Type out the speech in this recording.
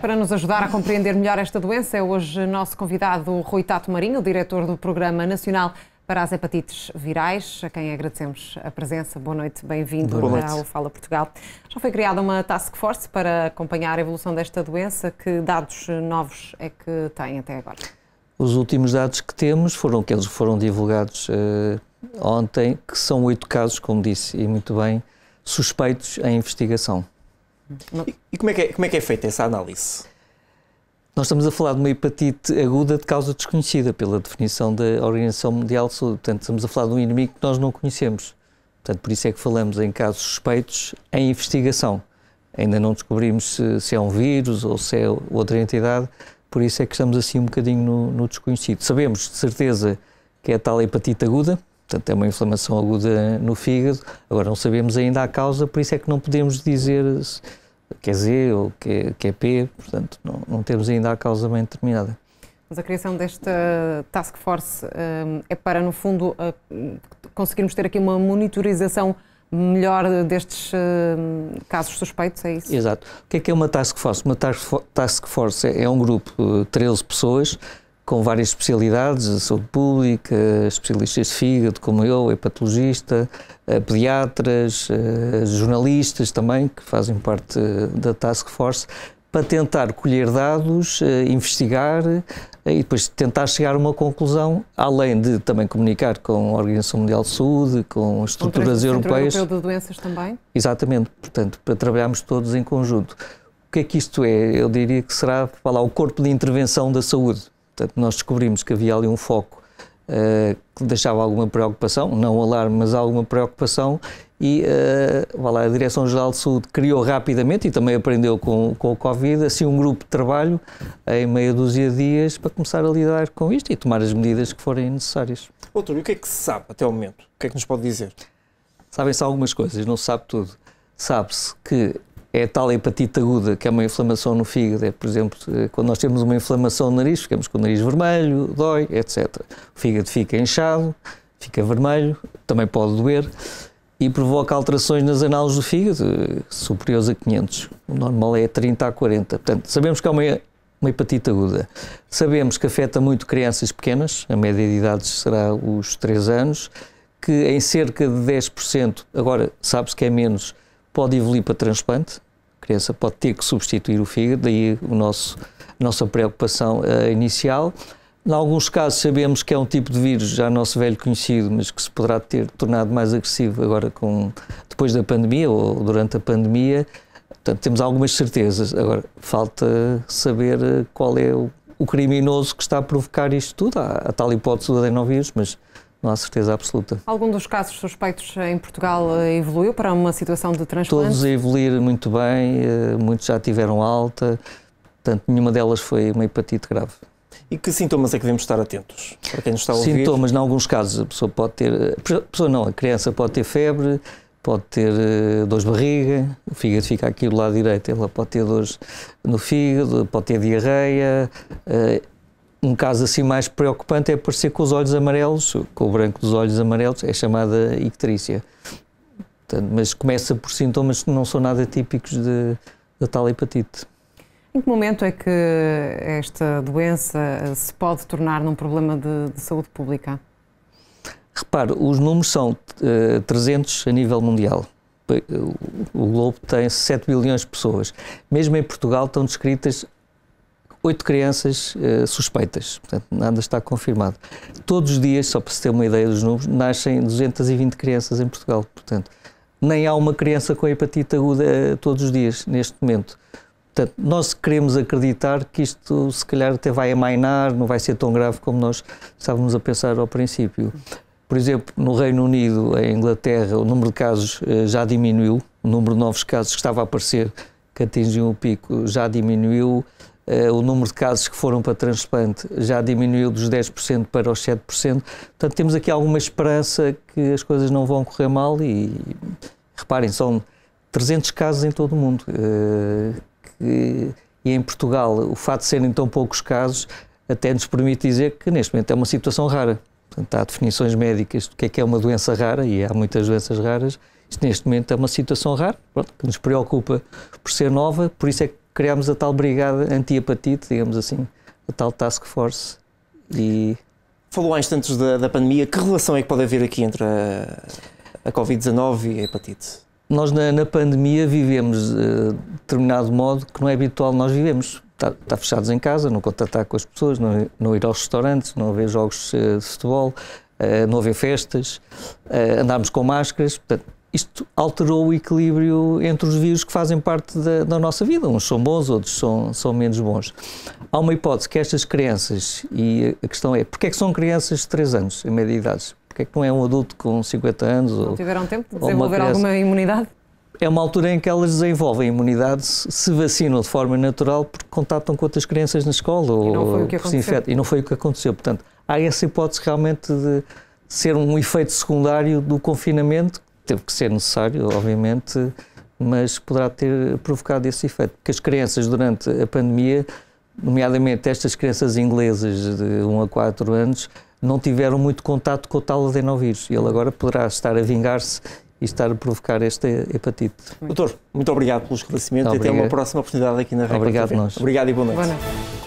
Para nos ajudar a compreender melhor esta doença, é hoje nosso convidado Rui Tato Marinho, diretor do Programa Nacional para as Hepatites Virais, a quem agradecemos a presença. Boa noite, bem-vindo ao Fala Portugal. Já foi criada uma task force para acompanhar a evolução desta doença. Que dados novos é que tem até agora? Os últimos dados que temos foram aqueles que foram divulgados uh, ontem, que são oito casos, como disse, e muito bem, suspeitos em investigação. E, como, é que é, como é que é feita essa análise? Nós estamos a falar de uma hepatite aguda de causa desconhecida, pela definição da Organização Mundial de Saúde. Portanto, estamos a falar de um inimigo que nós não conhecemos. Portanto, por isso é que falamos em casos suspeitos em investigação. Ainda não descobrimos se, se é um vírus ou se é outra entidade, por isso é que estamos assim um bocadinho no, no desconhecido. Sabemos de certeza que é a tal hepatite aguda, Portanto, é uma inflamação aguda no fígado. Agora, não sabemos ainda a causa, por isso é que não podemos dizer que é Z ou que é, que é P. Portanto, não, não temos ainda a causa bem determinada. Mas a criação desta task force um, é para, no fundo, conseguirmos ter aqui uma monitorização melhor destes hum, casos suspeitos, é isso? Exato. O que é que é uma task force? Uma task force é, é um grupo de 13 pessoas com várias especialidades, a saúde pública, especialistas de fígado, como eu, hepatologista, pediatras, jornalistas também, que fazem parte eh, da Task Force, para tentar colher dados, eh, investigar eh, e depois tentar chegar a uma conclusão, além de também comunicar com a Organização Mundial de Saúde, com estruturas europeias. Europeu de doenças também? Exatamente, portanto, para trabalharmos todos em conjunto. O que é que isto é? Eu diria que será falar o corpo de intervenção da saúde. Portanto, nós descobrimos que havia ali um foco uh, que deixava alguma preocupação, não alarme, mas alguma preocupação, e uh, lá, a Direção-Geral de Saúde criou rapidamente, e também aprendeu com, com o Covid, assim um grupo de trabalho em meia dúzia de dias para começar a lidar com isto e tomar as medidas que forem necessárias. Doutor, e o que é que se sabe até o momento? O que é que nos pode dizer? Sabem-se algumas coisas, não se sabe tudo. Sabe-se que é a tal hepatite aguda, que é uma inflamação no fígado. É, por exemplo, eh, quando nós temos uma inflamação no nariz, ficamos com o nariz vermelho, dói, etc. O fígado fica inchado, fica vermelho, também pode doer e provoca alterações nas análises do fígado eh, superiores a 500. O normal é 30 a 40. Portanto, sabemos que é uma, uma hepatite aguda. Sabemos que afeta muito crianças pequenas, a média de idade será os 3 anos, que em cerca de 10%, agora sabe-se que é menos, pode evoluir para transplante, a criança pode ter que substituir o fígado, daí o nosso, a nossa preocupação uh, inicial. Em alguns casos sabemos que é um tipo de vírus já nosso velho conhecido, mas que se poderá ter tornado mais agressivo agora com, depois da pandemia ou durante a pandemia. Portanto, temos algumas certezas. Agora, falta saber eh, qual é o, o criminoso que está a provocar isto tudo. Há, há tal hipótese do adenovírus, mas não há certeza absoluta. Algum dos casos suspeitos em Portugal eh, evoluiu para uma situação de transplante? Todos a evoluir muito bem, eh, muitos já tiveram alta, portanto, nenhuma delas foi uma hepatite grave. E que sintomas é que devemos estar atentos? Para quem nos está a ouvir? Sintomas, em alguns casos, a pessoa pode ter. Eh, a pessoa não, a criança pode ter febre, pode ter dores de barriga, o fígado fica aqui do lado direito, ela pode ter dores no fígado, pode ter diarreia, um caso assim mais preocupante é aparecer com os olhos amarelos, com o branco dos olhos amarelos, é chamada icterícia. Portanto, mas começa por sintomas que não são nada típicos da tal hepatite. Em que momento é que esta doença se pode tornar num problema de, de saúde pública? Repare, os números são uh, eh, 300 a nível mundial. O globo tem 7 bilhões de pessoas. Mesmo em Portugal estão descritas oito crianças uh, suspeitas, portanto nada está confirmado. Todos os dias, só para se ter uma ideia dos números, nascem 220 crianças em Portugal, portanto nem há uma criança com hepatite aguda uh, todos os dias, neste momento. Portanto, nós queremos acreditar que isto se calhar até vai amainar, não vai ser tão grave como nós estávamos a pensar ao princípio. Por exemplo, no Reino Unido, em Inglaterra, o número de casos uh, já diminuiu, o número de novos casos que estava a aparecer, que atingiu o pico, já diminuiu. Eh, o número de casos que foram para transplante já diminuiu dos 10% para os 7%. Portanto, temos aqui alguma esperança que as coisas não vão correr mal e, reparem, são 300 casos em todo o mundo. Eh, e em Portugal, o facto de serem tão poucos casos até nos permite dizer que neste momento é uma situação rara. Portanto, há definições médicas do que é que é uma doença rara, e há muitas doenças raras. Isto, neste momento, é uma situação rara, pronto, que nos preocupa por ser nova, por isso é que criámos a tal brigada anti-apatite, digamos assim, a tal task force e... Falou há instantes da, da pandemia, que relação é que pode haver aqui entre a, a Covid-19 e a hepatite? Nós na, na pandemia vivemos uh, determinado modo que não é habitual nós vivemos. Está, tá fechados em casa, não contactar com as pessoas, não, não ir aos restaurantes, não haver jogos uh, de futebol, uh, não haver festas, andarmos com máscaras, portanto, isto alterou o equilíbrio entre os vírus que fazem parte da, da, nossa vida. Uns são bons, outros são, são menos bons. Há uma hipótese que estas crianças, e a questão é, porque é que são crianças de 3 anos, em média de idade? Porque é que não é um adulto com 50 anos? Não ou, tiveram tempo de desenvolver alguma imunidade? É uma altura em que elas desenvolvem imunidade, se vacinam de forma natural porque contatam com outras crianças na escola. E não foi o que aconteceu. E não foi o que aconteceu. Portanto, há essa hipótese realmente de ser um efeito secundário do confinamento teve que ser necessário, obviamente, mas poderá ter provocado esse efeito. Porque as crianças, durante a pandemia, nomeadamente estas crianças inglesas de 1 a 4 anos, não tiveram muito contato com o tal adenovírus. E ele agora poderá estar a vingar-se e estar a provocar esta hepatite. Doutor, muito obrigado pelo esclarecimento e até uma próxima oportunidade aqui na República. Obrigado nós. Obrigado e boa noite. Boa noite.